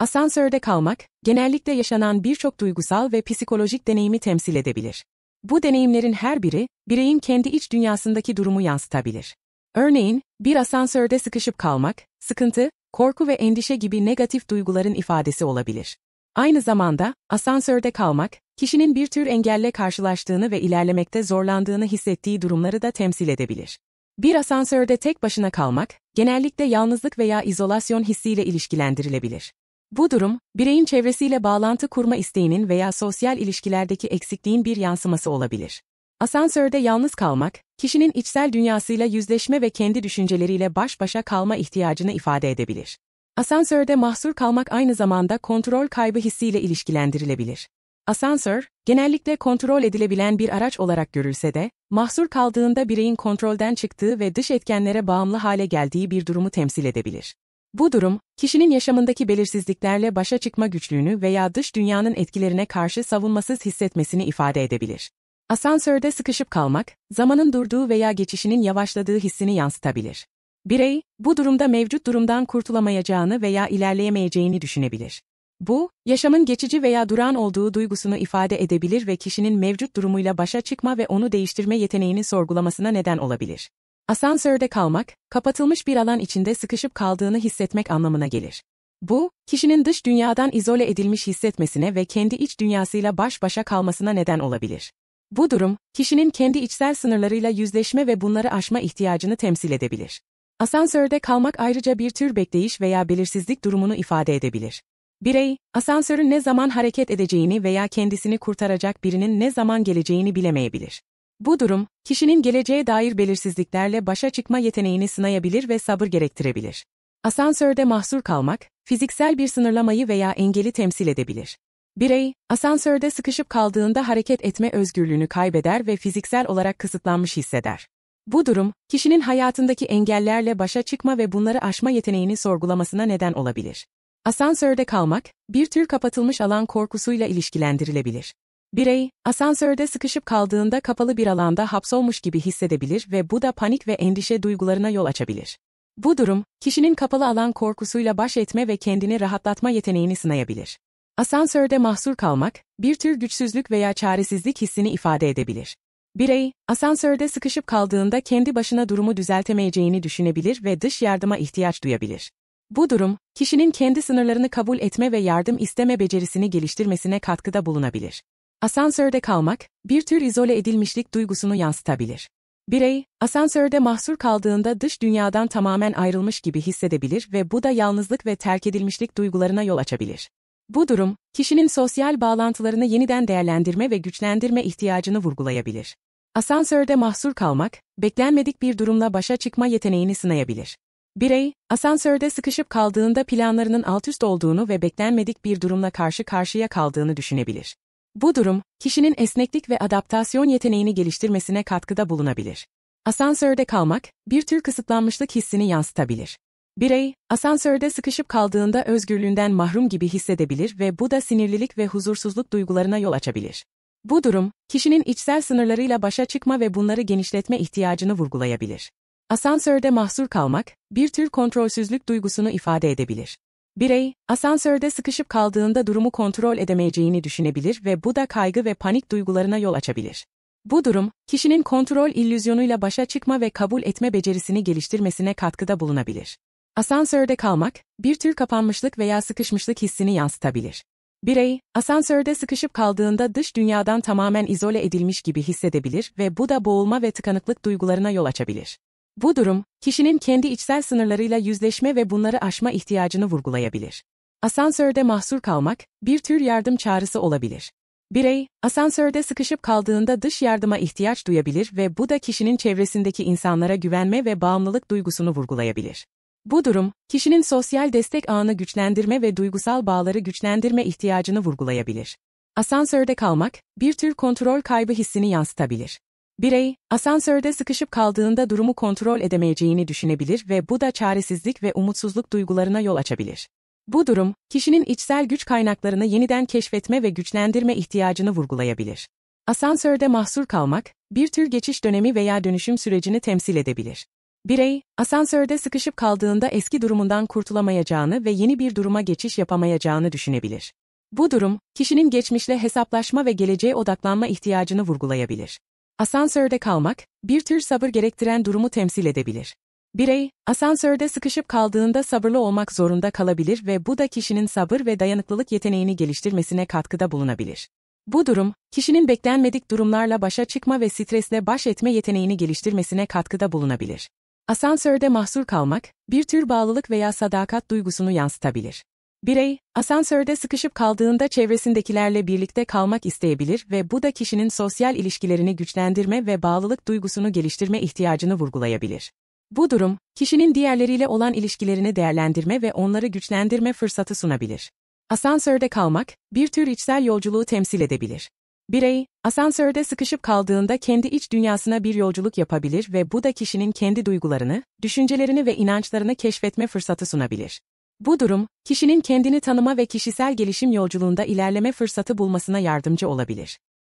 Asansörde kalmak, genellikle yaşanan birçok duygusal ve psikolojik deneyimi temsil edebilir. Bu deneyimlerin her biri, bireyin kendi iç dünyasındaki durumu yansıtabilir. Örneğin, bir asansörde sıkışıp kalmak, sıkıntı, korku ve endişe gibi negatif duyguların ifadesi olabilir. Aynı zamanda, asansörde kalmak, kişinin bir tür engelle karşılaştığını ve ilerlemekte zorlandığını hissettiği durumları da temsil edebilir. Bir asansörde tek başına kalmak, genellikle yalnızlık veya izolasyon hissiyle ilişkilendirilebilir. Bu durum, bireyin çevresiyle bağlantı kurma isteğinin veya sosyal ilişkilerdeki eksikliğin bir yansıması olabilir. Asansörde yalnız kalmak, kişinin içsel dünyasıyla yüzleşme ve kendi düşünceleriyle baş başa kalma ihtiyacını ifade edebilir. Asansörde mahsur kalmak aynı zamanda kontrol kaybı hissiyle ilişkilendirilebilir. Asansör, genellikle kontrol edilebilen bir araç olarak görülse de, mahsur kaldığında bireyin kontrolden çıktığı ve dış etkenlere bağımlı hale geldiği bir durumu temsil edebilir. Bu durum, kişinin yaşamındaki belirsizliklerle başa çıkma güçlüğünü veya dış dünyanın etkilerine karşı savunmasız hissetmesini ifade edebilir. Asansörde sıkışıp kalmak, zamanın durduğu veya geçişinin yavaşladığı hissini yansıtabilir. Birey, bu durumda mevcut durumdan kurtulamayacağını veya ilerleyemeyeceğini düşünebilir. Bu, yaşamın geçici veya duran olduğu duygusunu ifade edebilir ve kişinin mevcut durumuyla başa çıkma ve onu değiştirme yeteneğini sorgulamasına neden olabilir. Asansörde kalmak, kapatılmış bir alan içinde sıkışıp kaldığını hissetmek anlamına gelir. Bu, kişinin dış dünyadan izole edilmiş hissetmesine ve kendi iç dünyasıyla baş başa kalmasına neden olabilir. Bu durum, kişinin kendi içsel sınırlarıyla yüzleşme ve bunları aşma ihtiyacını temsil edebilir. Asansörde kalmak ayrıca bir tür bekleyiş veya belirsizlik durumunu ifade edebilir. Birey, asansörün ne zaman hareket edeceğini veya kendisini kurtaracak birinin ne zaman geleceğini bilemeyebilir. Bu durum, kişinin geleceğe dair belirsizliklerle başa çıkma yeteneğini sınayabilir ve sabır gerektirebilir. Asansörde mahsur kalmak, fiziksel bir sınırlamayı veya engeli temsil edebilir. Birey, asansörde sıkışıp kaldığında hareket etme özgürlüğünü kaybeder ve fiziksel olarak kısıtlanmış hisseder. Bu durum, kişinin hayatındaki engellerle başa çıkma ve bunları aşma yeteneğini sorgulamasına neden olabilir. Asansörde kalmak, bir tür kapatılmış alan korkusuyla ilişkilendirilebilir. Birey, asansörde sıkışıp kaldığında kapalı bir alanda hapsolmuş gibi hissedebilir ve bu da panik ve endişe duygularına yol açabilir. Bu durum, kişinin kapalı alan korkusuyla baş etme ve kendini rahatlatma yeteneğini sınayabilir. Asansörde mahsur kalmak, bir tür güçsüzlük veya çaresizlik hissini ifade edebilir. Birey, asansörde sıkışıp kaldığında kendi başına durumu düzeltemeyeceğini düşünebilir ve dış yardıma ihtiyaç duyabilir. Bu durum, kişinin kendi sınırlarını kabul etme ve yardım isteme becerisini geliştirmesine katkıda bulunabilir. Asansörde kalmak, bir tür izole edilmişlik duygusunu yansıtabilir. Birey, asansörde mahsur kaldığında dış dünyadan tamamen ayrılmış gibi hissedebilir ve bu da yalnızlık ve terk edilmişlik duygularına yol açabilir. Bu durum, kişinin sosyal bağlantılarını yeniden değerlendirme ve güçlendirme ihtiyacını vurgulayabilir. Asansörde mahsur kalmak, beklenmedik bir durumla başa çıkma yeteneğini sınayabilir. Birey, asansörde sıkışıp kaldığında planlarının altüst olduğunu ve beklenmedik bir durumla karşı karşıya kaldığını düşünebilir. Bu durum, kişinin esneklik ve adaptasyon yeteneğini geliştirmesine katkıda bulunabilir. Asansörde kalmak, bir tür kısıtlanmışlık hissini yansıtabilir. Birey, asansörde sıkışıp kaldığında özgürlüğünden mahrum gibi hissedebilir ve bu da sinirlilik ve huzursuzluk duygularına yol açabilir. Bu durum, kişinin içsel sınırlarıyla başa çıkma ve bunları genişletme ihtiyacını vurgulayabilir. Asansörde mahsur kalmak, bir tür kontrolsüzlük duygusunu ifade edebilir. Birey, asansörde sıkışıp kaldığında durumu kontrol edemeyeceğini düşünebilir ve bu da kaygı ve panik duygularına yol açabilir. Bu durum, kişinin kontrol illüzyonuyla başa çıkma ve kabul etme becerisini geliştirmesine katkıda bulunabilir. Asansörde kalmak, bir tür kapanmışlık veya sıkışmışlık hissini yansıtabilir. Birey, asansörde sıkışıp kaldığında dış dünyadan tamamen izole edilmiş gibi hissedebilir ve bu da boğulma ve tıkanıklık duygularına yol açabilir. Bu durum, kişinin kendi içsel sınırlarıyla yüzleşme ve bunları aşma ihtiyacını vurgulayabilir. Asansörde mahsur kalmak, bir tür yardım çağrısı olabilir. Birey, asansörde sıkışıp kaldığında dış yardıma ihtiyaç duyabilir ve bu da kişinin çevresindeki insanlara güvenme ve bağımlılık duygusunu vurgulayabilir. Bu durum, kişinin sosyal destek ağını güçlendirme ve duygusal bağları güçlendirme ihtiyacını vurgulayabilir. Asansörde kalmak, bir tür kontrol kaybı hissini yansıtabilir. Birey, asansörde sıkışıp kaldığında durumu kontrol edemeyeceğini düşünebilir ve bu da çaresizlik ve umutsuzluk duygularına yol açabilir. Bu durum, kişinin içsel güç kaynaklarını yeniden keşfetme ve güçlendirme ihtiyacını vurgulayabilir. Asansörde mahsur kalmak, bir tür geçiş dönemi veya dönüşüm sürecini temsil edebilir. Birey, asansörde sıkışıp kaldığında eski durumundan kurtulamayacağını ve yeni bir duruma geçiş yapamayacağını düşünebilir. Bu durum, kişinin geçmişle hesaplaşma ve geleceğe odaklanma ihtiyacını vurgulayabilir. Asansörde kalmak, bir tür sabır gerektiren durumu temsil edebilir. Birey, asansörde sıkışıp kaldığında sabırlı olmak zorunda kalabilir ve bu da kişinin sabır ve dayanıklılık yeteneğini geliştirmesine katkıda bulunabilir. Bu durum, kişinin beklenmedik durumlarla başa çıkma ve stresle baş etme yeteneğini geliştirmesine katkıda bulunabilir. Asansörde mahsur kalmak, bir tür bağlılık veya sadakat duygusunu yansıtabilir. Birey, asansörde sıkışıp kaldığında çevresindekilerle birlikte kalmak isteyebilir ve bu da kişinin sosyal ilişkilerini güçlendirme ve bağlılık duygusunu geliştirme ihtiyacını vurgulayabilir. Bu durum, kişinin diğerleriyle olan ilişkilerini değerlendirme ve onları güçlendirme fırsatı sunabilir. Asansörde kalmak, bir tür içsel yolculuğu temsil edebilir. Birey, asansörde sıkışıp kaldığında kendi iç dünyasına bir yolculuk yapabilir ve bu da kişinin kendi duygularını, düşüncelerini ve inançlarını keşfetme fırsatı sunabilir. Bu durum, kişinin kendini tanıma ve kişisel gelişim yolculuğunda ilerleme fırsatı bulmasına yardımcı olabilir.